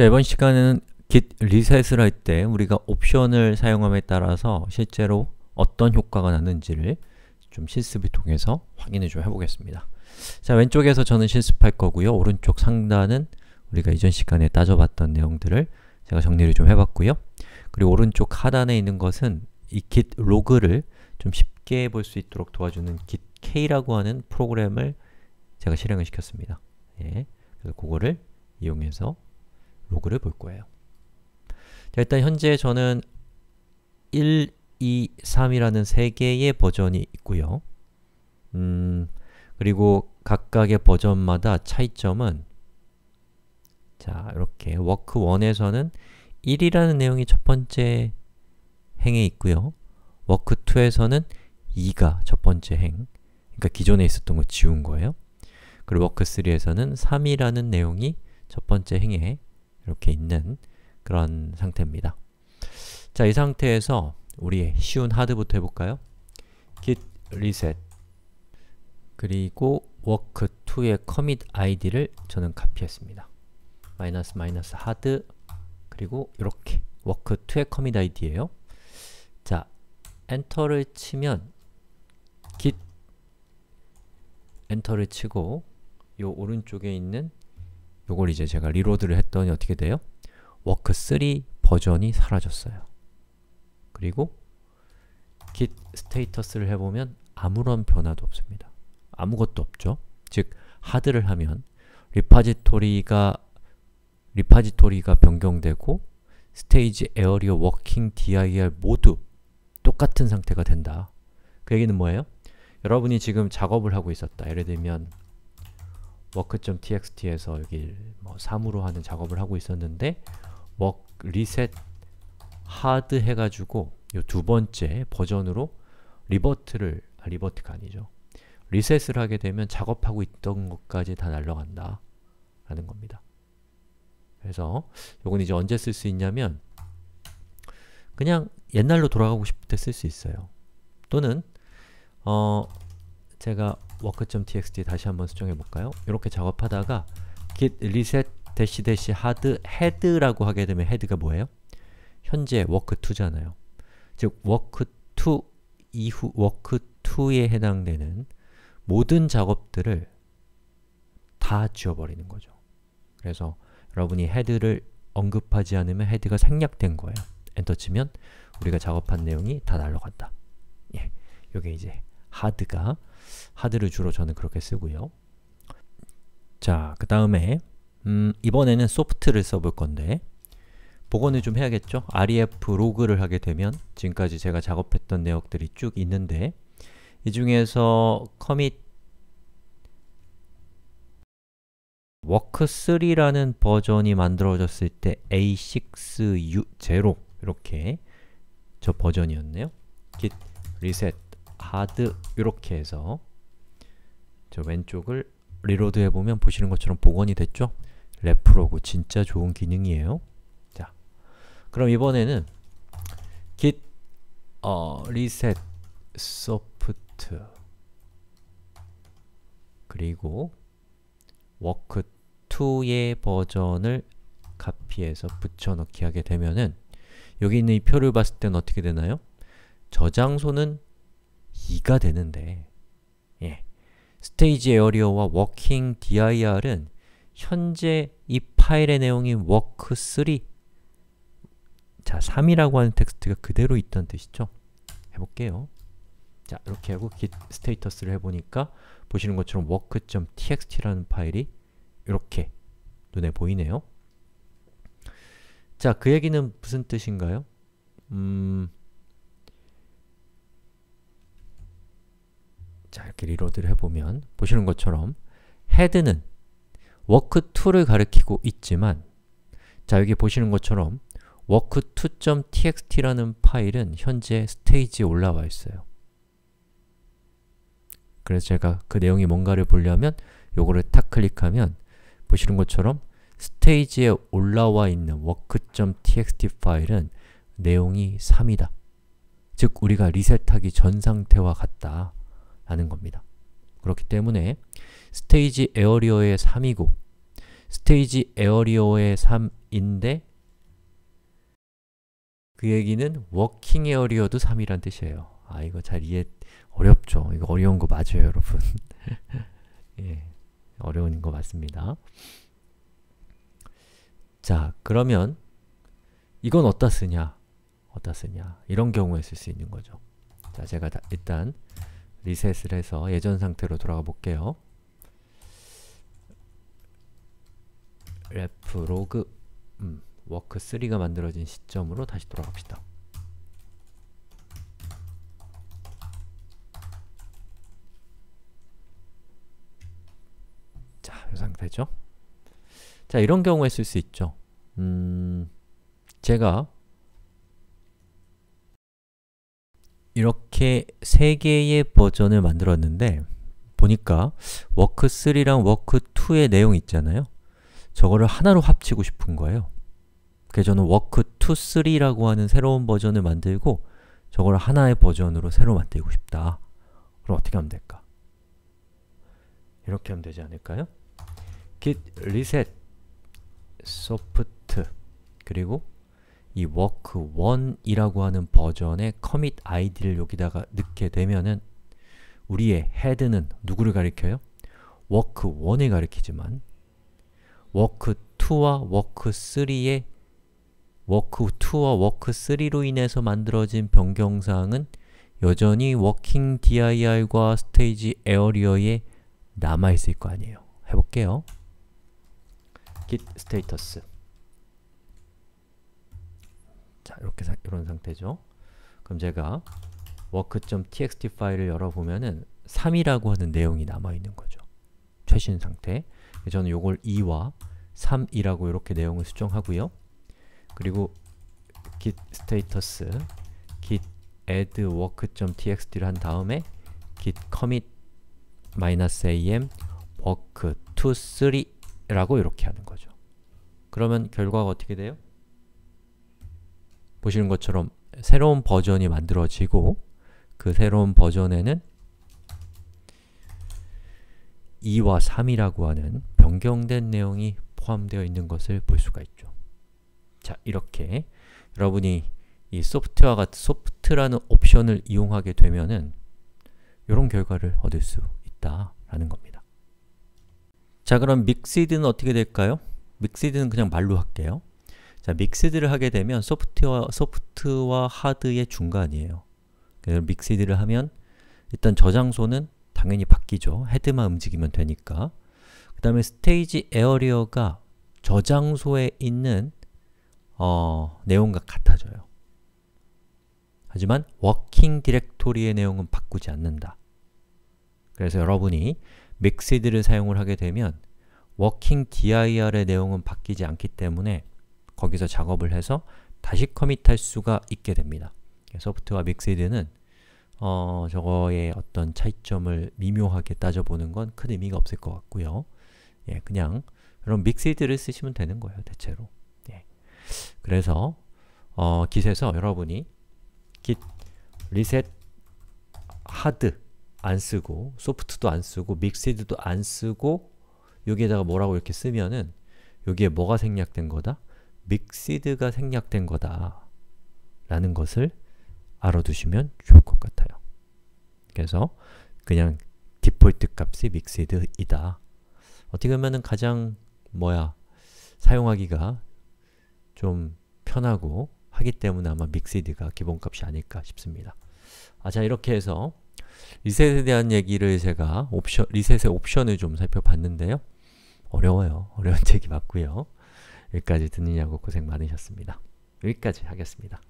자, 이번 시간에는 git reset을 할 때 우리가 옵션을 사용함에 따라서 실제로 어떤 효과가 나는지를 좀 실습을 통해서 확인을 좀 해보겠습니다. 자, 왼쪽에서 저는 실습할 거고요. 오른쪽 상단은 우리가 이전 시간에 따져봤던 내용들을 제가 정리를 좀 해봤고요. 그리고 오른쪽 하단에 있는 것은 이 git 로그를 좀 쉽게 볼 수 있도록 도와주는 git k라고 하는 프로그램을 제가 실행을 시켰습니다. 예, 그래서 그거를 이용해서 로그를 볼 거예요. 자, 일단 현재 저는 1, 2, 3이라는 세 개의 버전이 있고요. 음, 그리고 각각의 버전마다 차이점은 자, 이렇게 워크 1에서는 1이라는 내용이 첫 번째 행에 있고요. 워크 2에서는 2가 첫 번째 행. 그러니까 기존에 있었던 거 지운 거예요. 그리고 워크 3에서는 3이라는 내용이 첫 번째 행에 이렇게 있는 그런 상태입니다. 자, 이 상태에서 우리 쉬운 하드부터 해볼까요? git reset 그리고 work2의 commit id를 저는 카피했습니다. 마이너스 마이너스 하드 그리고 이렇게 work2의 commit id예요. 자, 엔터를 치면 git 엔터를 치고 이 오른쪽에 있는 요걸 이제 제가 리로드를 했더니 어떻게 돼요? 워크3 버전이 사라졌어요. 그리고 git 스테이터스를 해보면 아무런 변화도 없습니다. 아무것도 없죠. 즉, 하드를 하면 리파지토리가 리파지토리가 변경되고 스테이지 에어리어 워킹 dir 모두 똑같은 상태가 된다. 그 얘기는 뭐예요? 여러분이 지금 작업을 하고 있었다. 예를 들면 work.txt에서 여기 뭐 3으로 하는 작업을 하고 있었는데 work reset hard 해가지고 이두 번째 버전으로 리버트를 아, 리버트가 아니죠. 리셋을 하게 되면 작업하고 있던 것까지 다 날라간다 라는 겁니다. 그래서 요건 이제 언제 쓸 수 있냐면 그냥 옛날로 돌아가고 싶을 때 쓸 수 있어요. 또는 어 제가 work.txt 다시 한번 수정해 볼까요? 이렇게 작업하다가 git reset dash dash hard head라고 하게 되면 head가 뭐예요? 현재 work2잖아요. 즉 work2 이후 work2에 해당되는 모든 작업들을 다 지워버리는 거죠. 그래서 여러분이 헤드를 언급하지 않으면 헤드가 생략된 거예요. 엔터 치면 우리가 작업한 내용이 다 날라간다. 예, 요게 이제 하드가 하드를 주로 저는 그렇게 쓰고요. 자, 그 다음에 음, 이번에는 소프트를 써볼 건데 복원을 좀 해야겠죠? ref 로그를 하게 되면 지금까지 제가 작업했던 내역들이 쭉 있는데 이 중에서 commit 워크3라는 버전이 만들어졌을 때 a6u0 이렇게 저 버전이었네요. git reset 하드 이렇게 해서 저 왼쪽을 리로드 해보면 보시는 것처럼 복원이 됐죠? 레프로그 진짜 좋은 기능이에요. 자, 그럼 이번에는 git 어, reset soft 그리고 워크 2의 버전을 카피해서 붙여넣기 하게 되면은 여기 있는 이 표를 봤을 때는 어떻게 되나요? 저장소는 2가 되는데 예. 스테이지 에어리어와 워킹 dir은 현재 이 파일의 내용인 work3 자, 3이라고 하는 텍스트가 그대로 있다는 뜻이죠. 해볼게요. 자, 이렇게 하고 git 스테이터스를 해보니까 보시는 것처럼 work.txt라는 파일이 이렇게 눈에 보이네요. 자, 그 얘기는 무슨 뜻인가요? 음... 자, 이렇게 리로드를 해보면 보시는 것처럼 헤드는 워크2를 가리키고 있지만 자, 여기 보시는 것처럼 work2.txt라는 파일은 현재 스테이지에 올라와 있어요. 그래서 제가 그 내용이 뭔가를 보려면 요거를 탁 클릭하면 보시는 것처럼 스테이지에 올라와 있는 work.txt 파일은 내용이 3이다. 즉, 우리가 리셋하기 전 상태와 같다. 하는 겁니다. 그렇기 때문에 스테이지 에어리어의 3이고 스테이지 에어리어의 3인데 그 얘기는 워킹 에어리어도 3이란 뜻이에요. 아 이거 잘 이해 어렵죠. 이거 어려운 거 맞아요 여러분. 예, 어려운 거 맞습니다. 자 그러면 이건 어디다 쓰냐 어디다 쓰냐 이런 경우에 쓸 수 있는 거죠. 자 제가 일단 리셋을 해서 예전 상태로 돌아가 볼게요. ref log 음, work3가 만들어진 시점으로 다시 돌아갑시다. 자, 이 상태죠. 자, 이런 경우에 쓸 수 있죠. 음, 제가 이렇게 세 개의 버전을 만들었는데 보니까 워크3랑 워크2의 내용 있잖아요. 저거를 하나로 합치고 싶은 거예요. 그래서 저는 워크2, 3라고 하는 새로운 버전을 만들고 저걸 하나의 버전으로 새로 만들고 싶다. 그럼 어떻게 하면 될까? 이렇게 하면 되지 않을까요? git reset soft 그리고 이 work1이라고 하는 버전의 commit id를 여기다가 넣게 되면은 우리의 head는 누구를 가리켜요? work1을 가리키지만 work2와 work3의 work2와 work3로 인해서 만들어진 변경사항은 여전히 working dir과 stage area에 남아있을 거 아니에요. 해볼게요. git status 자, 이렇게 사, 이런 상태죠. 그럼 제가 work.txt 파일을 열어보면은 3이라고 하는 내용이 남아있는 거죠. 최신 상태. 저는 이걸 2와 3이라고 이렇게 내용을 수정하고요. 그리고 git status git add work.txt를 한 다음에 git commit -am work t 3라고 이렇게 하는 거죠. 그러면 결과가 어떻게 돼요? 보시는 것처럼 새로운 버전이 만들어지고 그 새로운 버전에는 2와 3이라고 하는 변경된 내용이 포함되어 있는 것을 볼 수가 있죠. 자, 이렇게 여러분이 이 소프트와 같은 소프트라는 옵션을 이용하게 되면은 이런 결과를 얻을 수 있다라는 겁니다. 자, 그럼 믹시드는 어떻게 될까요? 믹시드는 그냥 말로 할게요. 자, 믹스드를 하게 되면 소프트와, 소프트와 하드의 중간이에요. 그래서 믹스드를 하면 일단 저장소는 당연히 바뀌죠. 헤드만 움직이면 되니까. 그 다음에 스테이지 에어리어가 저장소에 있는 어, 내용과 같아져요. 하지만 워킹 디렉토리의 내용은 바꾸지 않는다. 그래서 여러분이 믹스드를 사용을 하게 되면 워킹 dir의 내용은 바뀌지 않기 때문에 거기서 작업을 해서 다시 커밋할 수가 있게 됩니다. 소프트와 믹스드는 어, 저거의 어떤 차이점을 미묘하게 따져보는 건 큰 의미가 없을 것 같고요. 예, 그냥 그런 믹스드를 쓰시면 되는 거예요, 대체로. 예. 그래서 어, git에서 여러분이 git reset hard 안 쓰고 소프트도 안 쓰고 믹스드도 안 쓰고 여기에다가 뭐라고 이렇게 쓰면은 여기에 뭐가 생략된 거다? 믹시드가 생략된 거다 라는 것을 알아두시면 좋을 것 같아요. 그래서 그냥 디폴트 값이 믹시드이다. 어떻게 보면 가장 뭐야 사용하기가 좀 편하고 하기 때문에 아마 믹시드가 기본값이 아닐까 싶습니다. 아, 자 이렇게 해서 리셋에 대한 얘기를 제가 옵션, 리셋의 옵션을 좀 살펴봤는데요. 어려워요. 어려운 책이 맞고요. 여기까지 듣느냐고 고생 많으셨습니다. 여기까지 하겠습니다.